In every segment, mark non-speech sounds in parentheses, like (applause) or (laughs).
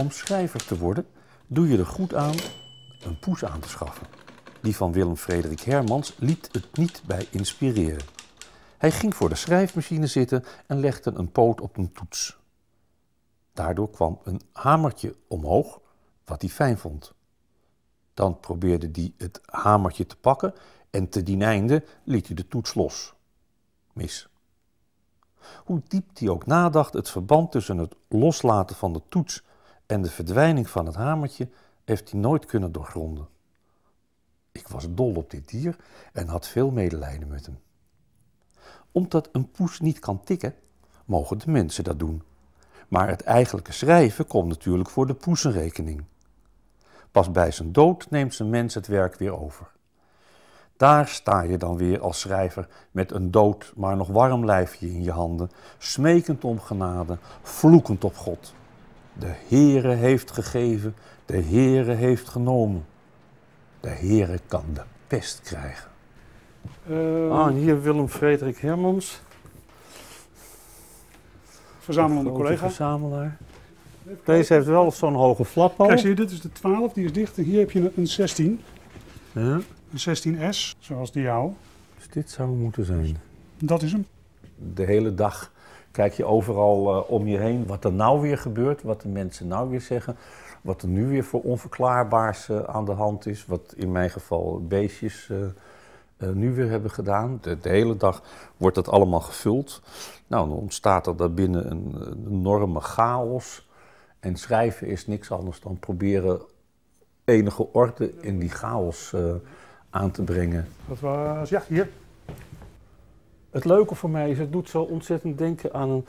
Om schrijver te worden doe je er goed aan een poes aan te schaffen. Die van Willem Frederik Hermans liet het niet bij inspireren. Hij ging voor de schrijfmachine zitten en legde een poot op een toets. Daardoor kwam een hamertje omhoog, wat hij fijn vond. Dan probeerde hij het hamertje te pakken en te dien einde liet hij de toets los. Mis. Hoe diep hij ook nadacht, het verband tussen het loslaten van de toets en de verdwijning van het hamertje heeft hij nooit kunnen doorgronden. Ik was dol op dit dier en had veel medelijden met hem. Omdat een poes niet kan tikken, mogen de mensen dat doen. Maar het eigenlijke schrijven komt natuurlijk voor de poesenrekening. Pas bij zijn dood neemt zijn mens het werk weer over. Daar sta je dan weer als schrijver met een dood, maar nog warm lijfje in je handen, smekend om genade, vloekend op God. De Heere heeft gegeven, de Heere heeft genomen. De Heere kan de pest krijgen. Eh, ah, en hier Willem Frederik Hermans. Verzamelende collega. Verzamelaar. Deze heeft wel zo'n hoge flap Kijk, zie je, dit is de 12, die is dicht. En hier heb je een 16. Ja. Een 16S, zoals die jou. Dus dit zou moeten zijn. Dat is hem. De hele dag kijk je overal eh, om je heen wat er nou weer gebeurt, wat de mensen nou weer zeggen, wat er nu weer voor onverklaarbaars eh, aan de hand is, wat in mijn geval beestjes eh, nu weer hebben gedaan. De, hele dag wordt dat allemaal gevuld. Nou, dan ontstaat er daarbinnen een, een enorme chaos. En schrijven is niks anders dan proberen enige orde in die chaos aan te brengen. Dat was, ja, hier het leuke voor mij is, het doet zo ontzettend denken aan,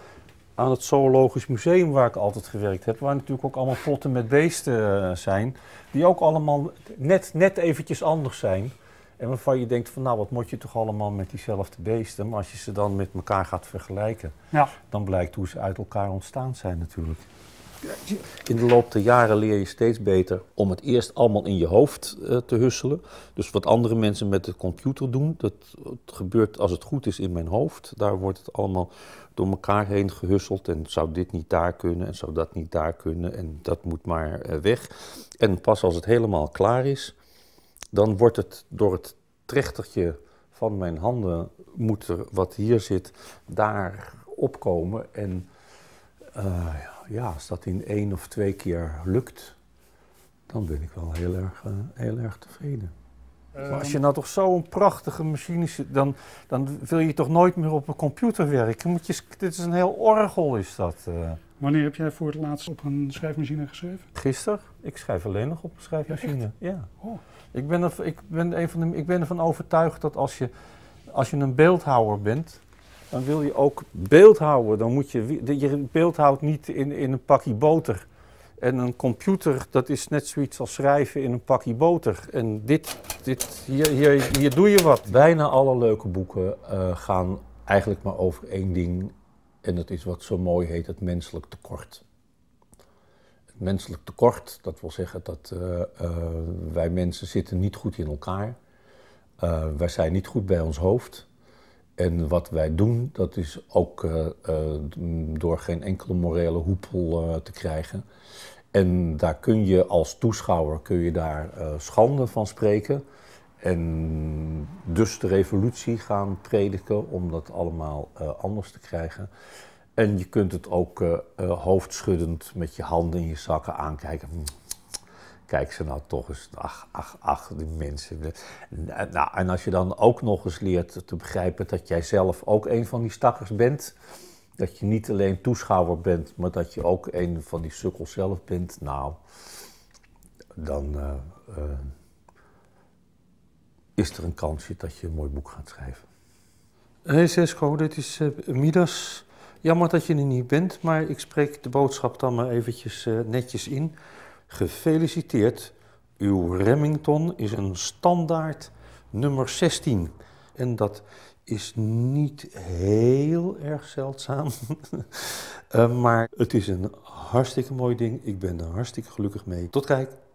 aan het Zoologisch Museum waar ik altijd gewerkt heb. Waar natuurlijk ook allemaal potten met beesten eh, zijn. Die ook allemaal net, net eventjes anders zijn. En waarvan je denkt van nou, wat moet je toch allemaal met diezelfde beesten. Maar als je ze dan met elkaar gaat vergelijken, ja. dan blijkt hoe ze uit elkaar ontstaan zijn natuurlijk. In de loop der jaren leer je steeds beter om het eerst allemaal in je hoofd eh, te husselen. Dus wat andere mensen met de computer doen, dat, gebeurt als het goed is in mijn hoofd. Daar wordt het allemaal door elkaar heen gehusseld. En zou dit niet daar kunnen en zou dat niet daar kunnen en dat moet maar eh, weg. En pas als het helemaal klaar is, dan wordt het door het trechtertje van mijn handen, moet er wat hier zit, daar opkomen. En eh, ja ja, als dat in één of twee keer lukt, dan ben ik wel heel erg, eh, heel erg tevreden. maar als je ehm. nou toch zo'n prachtige machine zit, dan, dan wil je toch nooit meer op een computer werken. Moet je, dit is een heel orgel, is dat. Eh. Wanneer heb jij voor het laatst op een schrijfmachine geschreven? Gisteren. Ik schrijf alleen nog op een schrijfmachine. Ja. Oh. Ik, ben ik, ben van de, ik ben ervan overtuigd dat als je, als je een beeldhouwer bent, dan wil je ook beeld houden. Dan moet je, je houdt niet in, in een pakje boter. En een computer, dat is net zoiets als schrijven in een pakje boter. En dit, dit hier, hier, hier doe je wat. Bijna alle leuke boeken eh, gaan eigenlijk maar over één ding. En dat is wat zo mooi heet het menselijk tekort. Het menselijk tekort, dat wil zeggen dat eh, eh, wij mensen zitten niet goed in elkaar. wij zijn niet goed bij ons hoofd. En wat wij doen, dat is ook eh, eh, door geen enkele morele hoepel eh, te krijgen. En daar kun je als toeschouwer kun je daar schande van spreken. En dus de revolutie gaan prediken om dat allemaal anders te krijgen. En je kunt het ook hoofdschuddend met je handen in je zakken aankijken. Hm kijk ze nou toch eens, ach, ach, ach, die mensen. Nou, en als je dan ook nog eens leert te begrijpen dat jij zelf ook een van die stakkers bent, dat je niet alleen toeschouwer bent, maar dat je ook een van die sukkels zelf bent, nou, dan eh, eh, is er een kansje dat je een mooi boek gaat schrijven. Hey Cesco, dit is eh, Midas. Jammer dat je er niet bent, maar ik spreek de boodschap dan maar eventjes netjes in. Gefeliciteerd, uw Remington is een standaard nummer 16. En dat is niet heel erg zeldzaam, (laughs) eh, maar het is een hartstikke mooi ding. Ik ben er hartstikke gelukkig mee. Tot kijk!